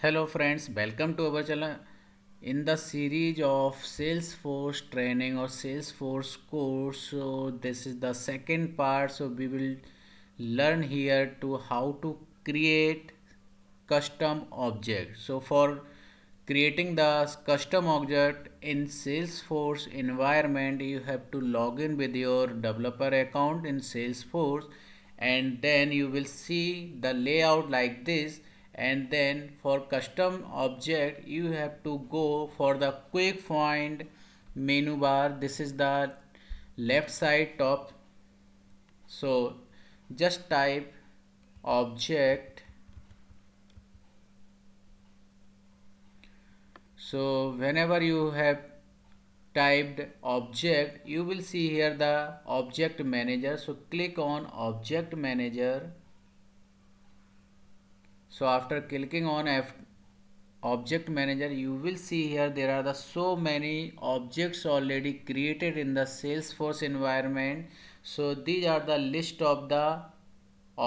Hello friends, welcome to our channel. In the series of Salesforce training or Salesforce course, so this is the second part. So we will learn here to how to create custom object. So for creating the custom object in Salesforce environment, you have to log in with your developer account in Salesforce and then you will see the layout like this and then for custom object you have to go for the quick find menu bar this is the left side top so just type object so whenever you have typed object you will see here the object manager so click on object manager so after clicking on F object manager you will see here there are the so many objects already created in the salesforce environment so these are the list of the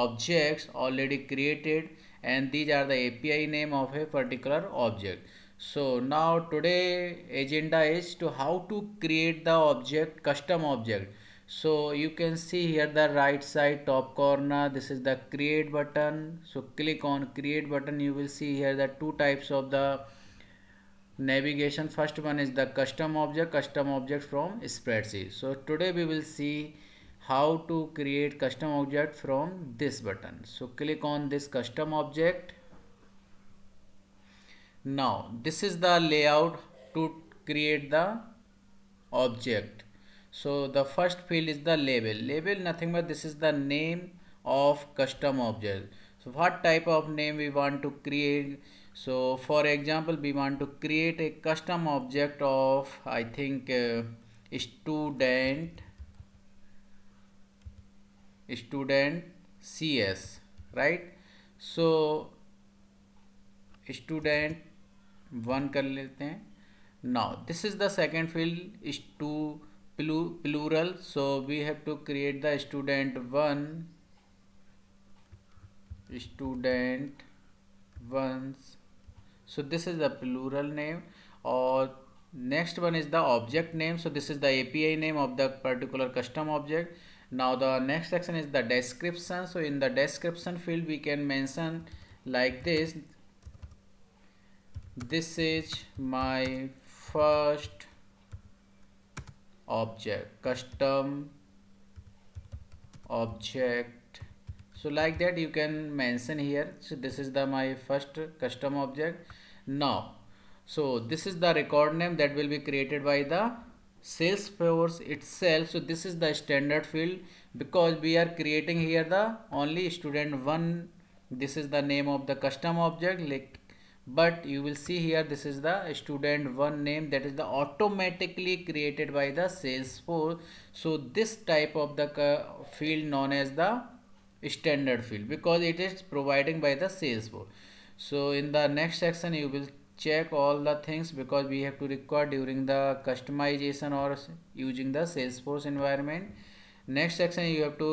objects already created and these are the api name of a particular object so now today agenda is to how to create the object custom object so you can see here the right side top corner this is the create button so click on create button you will see here the two types of the navigation first one is the custom object custom object from spreadsheet so today we will see how to create custom object from this button so click on this custom object now this is the layout to create the object so the first field is the label label nothing but this is the name of custom object so what type of name we want to create so for example we want to create a custom object of i think uh, student student cs right so student one कर लेते हैं Now this is the second field is to plural so we have to create the student 1 student ones so this is the plural name or next one is the object name so this is the api name of the particular custom object now the next section is the description so in the description field we can mention like this this is my first object custom object so like that you can mention here so this is the my first custom object now so this is the record name that will be created by the Salesforce itself so this is the standard field because we are creating here the only student one this is the name of the custom object like but you will see here this is the student one name that is the automatically created by the salesforce so this type of the field known as the standard field because it is providing by the salesforce so in the next section you will check all the things because we have to record during the customization or using the salesforce environment next section you have to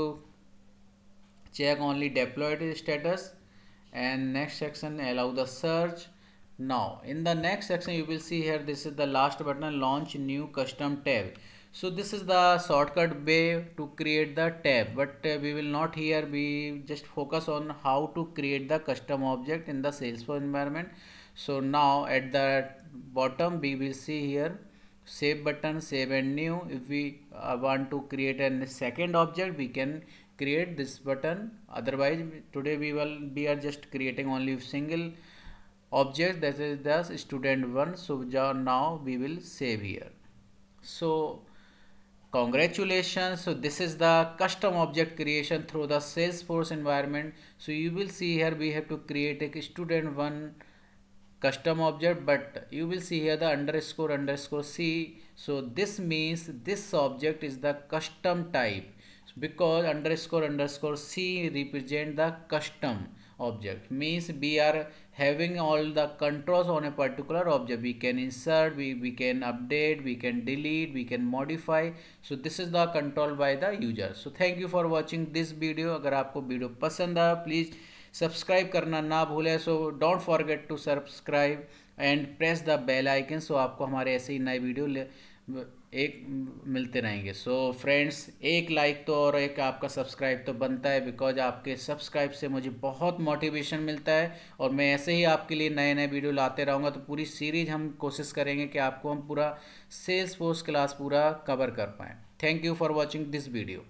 check only deployed status and next section allow the search now in the next section you will see here this is the last button launch new custom tab so this is the shortcut way to create the tab but uh, we will not here we just focus on how to create the custom object in the salesforce environment so now at the bottom we will see here save button save and new if we uh, want to create a second object we can create this button otherwise today we will we are just creating only single object that is the student one so now we will save here so congratulations so this is the custom object creation through the salesforce environment so you will see here we have to create a student one custom object but you will see here the underscore underscore c so this means this object is the custom type because underscore underscore c represent the custom object means we are having all the controls on a particular object we can insert we we can update we can delete we can modify so this is the control by the user so thank you for watching this video अगर आपको video पसंद आया please subscribe करना ना भूले so don't forget to subscribe and press the bell icon so आपको हमारे ऐसे ही नए वीडियो एक मिलते रहेंगे सो so, फ्रेंड्स एक लाइक तो और एक आपका सब्सक्राइब तो बनता है बिकॉज आपके सब्सक्राइब से मुझे बहुत मोटिवेशन मिलता है और मैं ऐसे ही आपके लिए नए नए वीडियो लाते रहूँगा तो पूरी सीरीज हम कोशिश करेंगे कि आपको हम पूरा सेल्स फोर्स क्लास पूरा कवर कर पाएँ thank you for watching this video